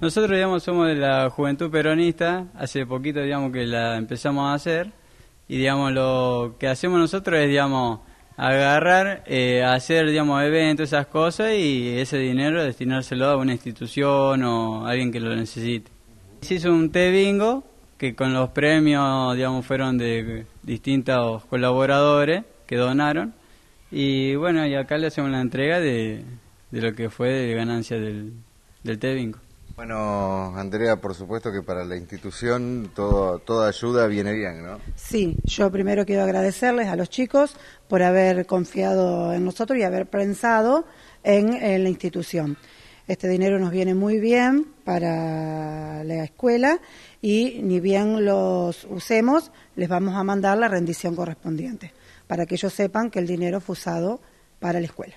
Nosotros, digamos, somos de la juventud peronista, hace poquito, digamos, que la empezamos a hacer, y, digamos, lo que hacemos nosotros es, digamos, agarrar, eh, hacer, digamos, eventos, esas cosas, y ese dinero destinárselo a una institución o a alguien que lo necesite. Se hizo un té bingo, que con los premios, digamos, fueron de distintos colaboradores que donaron, y bueno, y acá le hacemos la entrega de, lo que fue de ganancia del, del té bingo. Bueno, Andrea, por supuesto que para la institución todo, toda ayuda viene bien, ¿no? Sí, yo primero quiero agradecerles a los chicos por haber confiado en nosotros y haber pensado en, la institución. Este dinero nos viene muy bien para la escuela y ni bien los usemos, les vamos a mandar la rendición correspondiente para que ellos sepan que el dinero fue usado para la escuela.